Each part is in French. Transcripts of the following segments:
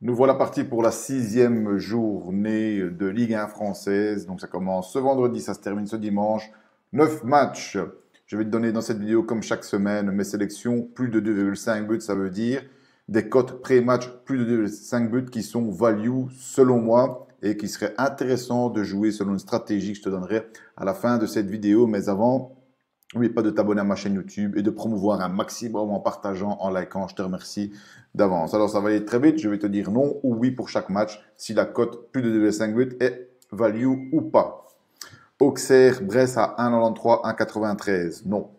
Nous voilà partis pour la sixième journée de Ligue 1 française. Donc ça commence ce vendredi, ça se termine ce dimanche. Neuf matchs. Je vais te donner dans cette vidéo, comme chaque semaine, mes sélections. Plus de 2,5 buts, ça veut dire des cotes pré-match plus de 2,5 buts qui sont value selon moi et qui seraient intéressants de jouer selon une stratégie que je te donnerai à la fin de cette vidéo. Mais avant, N'oublie pas de t'abonner à ma chaîne YouTube et de promouvoir un maximum en partageant, en likant. Je te remercie d'avance. Alors, ça va aller très vite. Je vais te dire non ou oui pour chaque match si la cote plus de 2,58 est value ou pas. Auxerre, Brest à 1,93, 1,93. Non.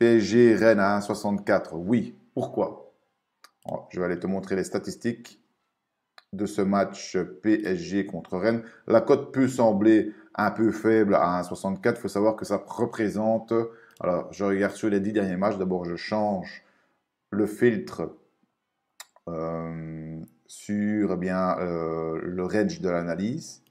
PSG, Rennes à 1,64. Oui. Pourquoi oh, Je vais aller te montrer les statistiques de ce match PSG contre Rennes. La cote peut sembler un peu faible à 1,64. Il faut savoir que ça représente alors, je regarde sur les dix derniers matchs. D'abord, je change le filtre euh, sur eh bien, euh, le range de l'analyse.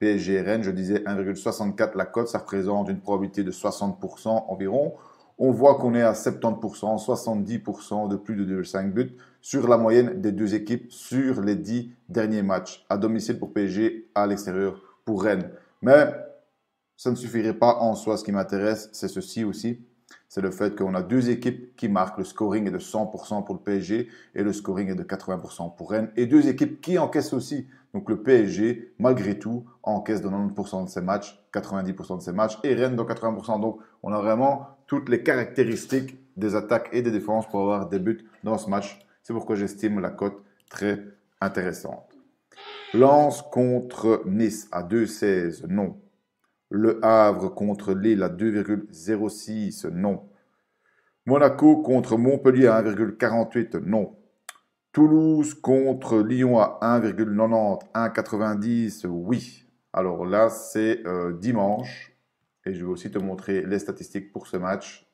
PSG Rennes, je disais 1,64 la cote, ça représente une probabilité de 60% environ. On voit qu'on est à 70%, 70% de plus de 2,5 buts sur la moyenne des deux équipes sur les 10 derniers matchs, à domicile pour PSG, à l'extérieur pour Rennes. Mais ça ne suffirait pas en soi. Ce qui m'intéresse, c'est ceci aussi. C'est le fait qu'on a deux équipes qui marquent. Le scoring est de 100% pour le PSG et le scoring est de 80% pour Rennes. Et deux équipes qui encaissent aussi. Donc le PSG, malgré tout, encaisse dans 90% de ses matchs, 90% de ses matchs et Rennes dans 80%. Donc on a vraiment toutes les caractéristiques des attaques et des défenses pour avoir des buts dans ce match. C'est pourquoi j'estime la cote très intéressante. Lance contre Nice à 2-16. Non, le Havre contre Lille à 2,06, non. Monaco contre Montpellier à 1,48, non. Toulouse contre Lyon à 1,90, 1,90, oui. Alors là, c'est euh, dimanche. Et je vais aussi te montrer les statistiques pour ce match.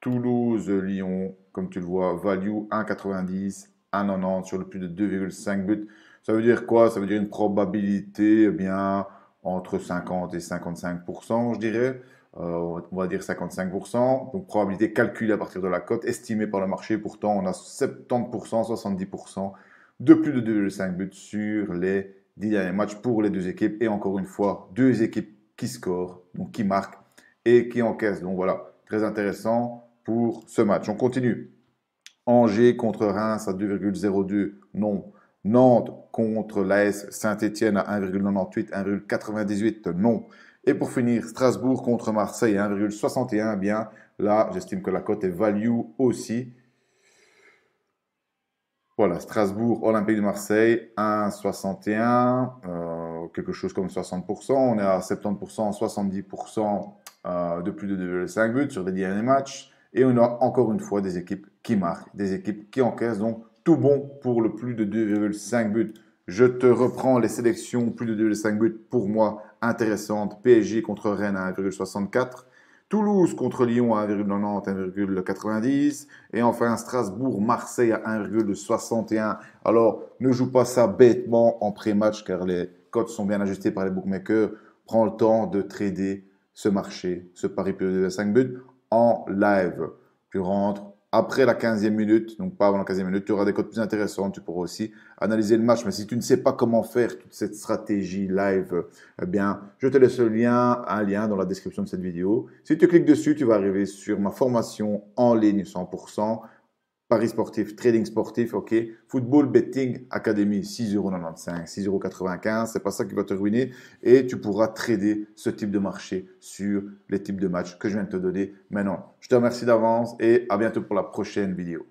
Toulouse, Lyon, comme tu le vois, value 1,90, 1,90 sur le plus de 2,5 buts. Ça veut dire quoi Ça veut dire une probabilité eh bien entre 50 et 55%, je dirais. Euh, on va dire 55%. Donc probabilité calculée à partir de la cote, estimée par le marché. Pourtant, on a 70%, 70% de plus de 2,5 buts sur les 10 derniers matchs pour les deux équipes. Et encore une fois, deux équipes qui scorent, donc qui marquent et qui encaissent. Donc voilà, très intéressant pour ce match. On continue. Angers contre Reims à 2,02. Non. Nantes contre l'AS Saint-Etienne à 1,98, 1,98, non. Et pour finir, Strasbourg contre Marseille à 1,61, eh bien. Là, j'estime que la cote est value aussi. Voilà, Strasbourg, Olympique de Marseille, 1,61, euh, quelque chose comme 60%. On est à 70%, 70% euh, de plus de 2,5 buts sur les derniers matchs. Et on a encore une fois des équipes qui marquent, des équipes qui encaissent. Donc, tout bon pour le plus de 2,5 buts. Je te reprends les sélections, plus de 2,5 buts pour moi intéressantes. PSG contre Rennes à 1,64. Toulouse contre Lyon à 1,90, 1,90. Et enfin Strasbourg-Marseille à 1,61. Alors, ne joue pas ça bêtement en pré-match car les cotes sont bien ajustées par les bookmakers. Prends le temps de trader ce marché, ce pari plus de 2,5 buts en live. Tu rentres après la 15e minute, donc pas avant la 15e minute, tu auras des codes plus intéressants, tu pourras aussi analyser le match. Mais si tu ne sais pas comment faire toute cette stratégie live, eh bien, je te laisse le lien, un lien dans la description de cette vidéo. Si tu cliques dessus, tu vas arriver sur ma formation en ligne 100%. Paris sportif, trading sportif, ok. Football betting academy, 6,95€, 6,95€. C'est pas ça qui va te ruiner. Et tu pourras trader ce type de marché sur les types de matchs que je viens de te donner maintenant. Je te remercie d'avance et à bientôt pour la prochaine vidéo.